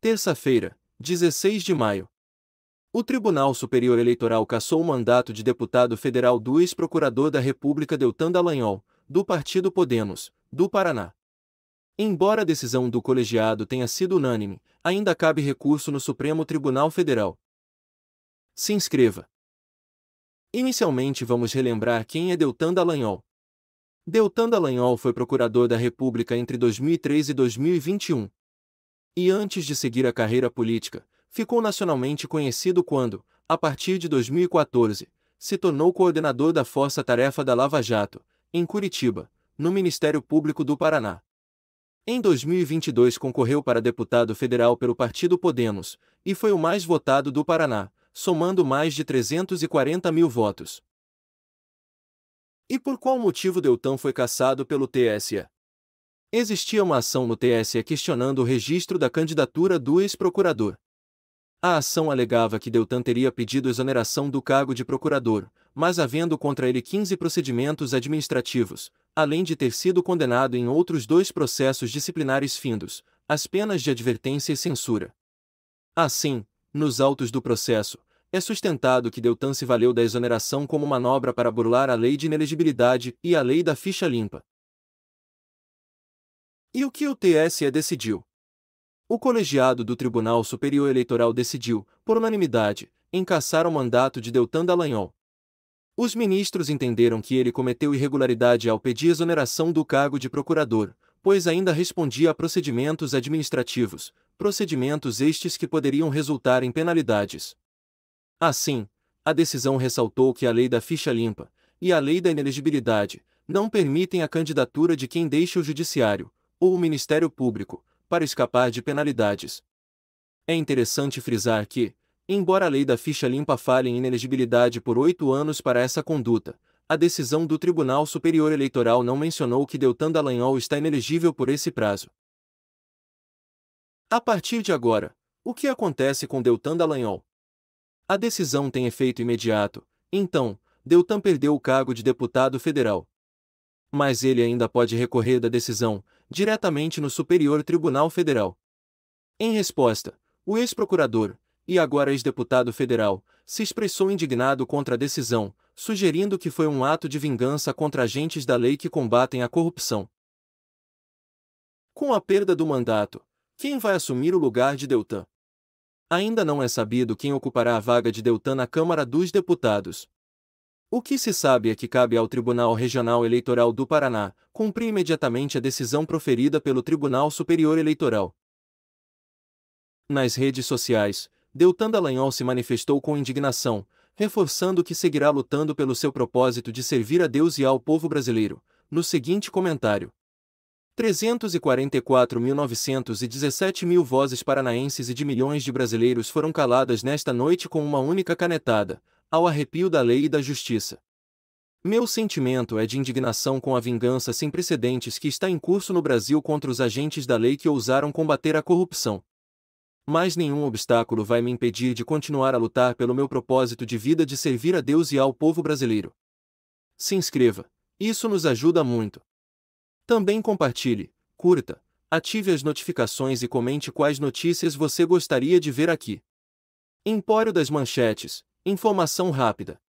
Terça-feira, 16 de maio. O Tribunal Superior Eleitoral cassou o mandato de deputado federal do ex-procurador da República Deltan Dallagnol, do Partido Podemos, do Paraná. Embora a decisão do colegiado tenha sido unânime, ainda cabe recurso no Supremo Tribunal Federal. Se inscreva. Inicialmente vamos relembrar quem é Deltan Dallagnol. Deltan Dallagnol foi procurador da República entre 2003 e 2021 e antes de seguir a carreira política, ficou nacionalmente conhecido quando, a partir de 2014, se tornou coordenador da Força Tarefa da Lava Jato, em Curitiba, no Ministério Público do Paraná. Em 2022 concorreu para deputado federal pelo partido Podemos, e foi o mais votado do Paraná, somando mais de 340 mil votos. E por qual motivo Deltan foi caçado pelo TSE? Existia uma ação no TSE questionando o registro da candidatura do ex-procurador. A ação alegava que Deltan teria pedido exoneração do cargo de procurador, mas havendo contra ele 15 procedimentos administrativos, além de ter sido condenado em outros dois processos disciplinares findos, as penas de advertência e censura. Assim, nos autos do processo, é sustentado que Deltan se valeu da exoneração como manobra para burlar a lei de inelegibilidade e a lei da ficha limpa. E o que o TSE decidiu? O colegiado do Tribunal Superior Eleitoral decidiu, por unanimidade, encassar o mandato de Deltan Dallagnol. Os ministros entenderam que ele cometeu irregularidade ao pedir exoneração do cargo de procurador, pois ainda respondia a procedimentos administrativos, procedimentos estes que poderiam resultar em penalidades. Assim, a decisão ressaltou que a lei da ficha limpa e a lei da inelegibilidade não permitem a candidatura de quem deixa o judiciário, ou o Ministério Público, para escapar de penalidades. É interessante frisar que, embora a lei da ficha limpa fale em inelegibilidade por oito anos para essa conduta, a decisão do Tribunal Superior Eleitoral não mencionou que Deltan Dallagnol está inelegível por esse prazo. A partir de agora, o que acontece com Deltan Dallagnol? A decisão tem efeito imediato, então, Deltan perdeu o cargo de deputado federal mas ele ainda pode recorrer da decisão, diretamente no Superior Tribunal Federal. Em resposta, o ex-procurador, e agora ex-deputado federal, se expressou indignado contra a decisão, sugerindo que foi um ato de vingança contra agentes da lei que combatem a corrupção. Com a perda do mandato, quem vai assumir o lugar de Deltan? Ainda não é sabido quem ocupará a vaga de Deltan na Câmara dos Deputados. O que se sabe é que cabe ao Tribunal Regional Eleitoral do Paraná cumprir imediatamente a decisão proferida pelo Tribunal Superior Eleitoral. Nas redes sociais, Deltan Dallagnol se manifestou com indignação, reforçando que seguirá lutando pelo seu propósito de servir a Deus e ao povo brasileiro, no seguinte comentário. 344.917 mil vozes paranaenses e de milhões de brasileiros foram caladas nesta noite com uma única canetada, ao arrepio da lei e da justiça. Meu sentimento é de indignação com a vingança sem precedentes que está em curso no Brasil contra os agentes da lei que ousaram combater a corrupção. Mas nenhum obstáculo vai me impedir de continuar a lutar pelo meu propósito de vida de servir a Deus e ao povo brasileiro. Se inscreva, isso nos ajuda muito. Também compartilhe, curta, ative as notificações e comente quais notícias você gostaria de ver aqui. Empório das Manchetes Informação rápida.